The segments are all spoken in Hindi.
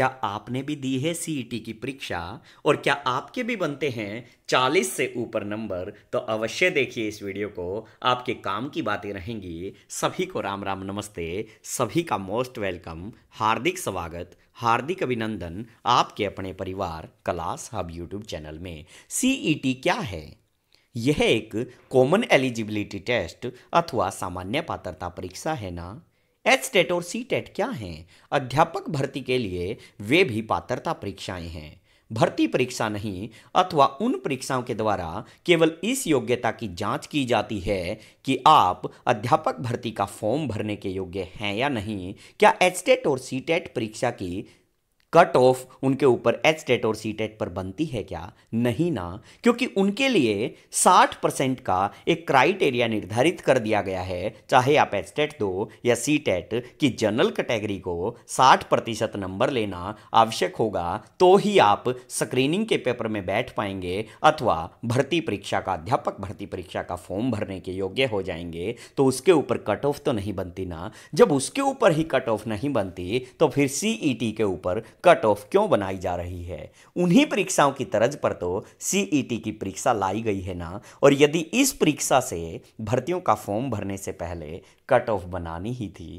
क्या आपने भी दी है सीईटी e की परीक्षा और क्या आपके भी बनते हैं 40 से ऊपर नंबर तो अवश्य देखिए इस वीडियो को आपके काम की बातें रहेंगी सभी को राम राम नमस्ते सभी का मोस्ट वेलकम हार्दिक स्वागत हार्दिक अभिनंदन आपके अपने परिवार क्लास हब यूट्यूब चैनल में सीईटी e क्या है यह एक कॉमन एलिजिबिलिटी टेस्ट अथवा सामान्य पात्रता परीक्षा है ना एच टेट और सी टेट क्या हैं अध्यापक भर्ती के लिए वे भी पात्रता परीक्षाएं हैं भर्ती परीक्षा नहीं अथवा उन परीक्षाओं के द्वारा केवल इस योग्यता की जांच की जाती है कि आप अध्यापक भर्ती का फॉर्म भरने के योग्य हैं या नहीं क्या एच टेट और सी टेट परीक्षा की कट ऑफ उनके ऊपर एच टेट और सी टेट पर बनती है क्या नहीं ना क्योंकि उनके लिए 60 परसेंट का एक क्राइटेरिया निर्धारित कर दिया गया है चाहे आप एच टेट दो या सी टेट की जनरल कैटेगरी को 60 प्रतिशत नंबर लेना आवश्यक होगा तो ही आप स्क्रीनिंग के पेपर में बैठ पाएंगे अथवा भर्ती परीक्षा का अध्यापक भर्ती परीक्षा का फॉर्म भरने के योग्य हो जाएंगे तो उसके ऊपर कट ऑफ तो नहीं बनती ना जब उसके ऊपर ही कट ऑफ नहीं बनती तो फिर सीईटी के ऊपर कट ऑफ क्यों बनाई जा रही है उन्हीं परीक्षाओं की तर्ज पर तो सीईटी e की परीक्षा लाई गई है ना और यदि इस परीक्षा से भर्तियों का फॉर्म भरने से पहले कट ऑफ बनानी ही थी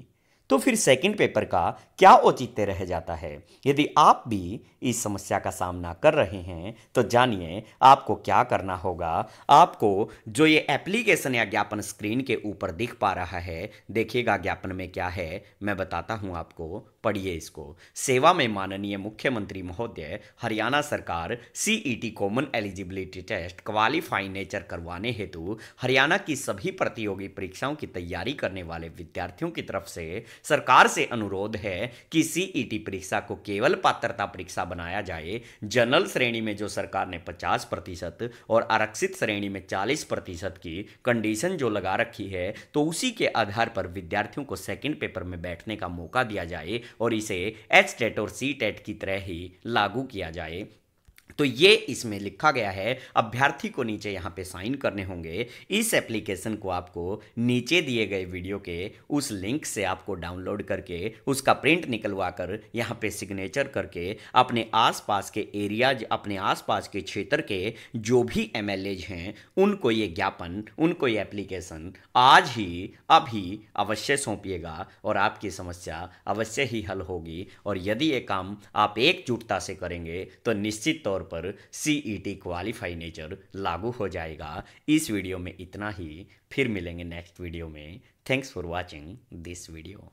तो फिर सेकंड पेपर का क्या औचित्य रह जाता है यदि आप भी इस समस्या का सामना कर रहे हैं तो जानिए आपको क्या करना होगा आपको जो ये एप्लीकेशन या ज्ञापन स्क्रीन के ऊपर दिख पा रहा है देखिएगा ज्ञापन में क्या है मैं बताता हूँ आपको पढ़िए इसको सेवा में माननीय मुख्यमंत्री महोदय हरियाणा सरकार CET common eligibility test qualify nature करवाने हेतु हरियाणा की सभी प्रतियोगी परीक्षाओं की तैयारी करने वाले विद्यार्थियों की तरफ से सरकार से अनुरोध है कि सीईटी परीक्षा को केवल पात्रता परीक्षा बनाया जाए जनरल श्रेणी में जो सरकार ने 50 प्रतिशत और आरक्षित श्रेणी में 40 प्रतिशत की कंडीशन जो लगा रखी है तो उसी के आधार पर विद्यार्थियों को सेकेंड पेपर में बैठने का मौका दिया जाए और इसे एच टेट और सी टेट की तरह ही लागू किया जाए तो ये इसमें लिखा गया है अभ्यर्थी को नीचे यहाँ पे साइन करने होंगे इस एप्लीकेशन को आपको नीचे दिए गए वीडियो के उस लिंक से आपको डाउनलोड करके उसका प्रिंट निकलवा कर यहाँ पे सिग्नेचर करके अपने आसपास के एरिया अपने आसपास के क्षेत्र के जो भी एम हैं उनको ये ज्ञापन उनको ये एप्लीकेशन आज ही अभी अवश्य सौंपिएगा और आपकी समस्या अवश्य ही हल होगी और यदि ये काम आप एकजुटता से करेंगे तो निश्चित तौर पर C E T qualify nature लागू हो जाएगा इस वीडियो में इतना ही फिर मिलेंगे नेक्स्ट वीडियो में thanks for watching this video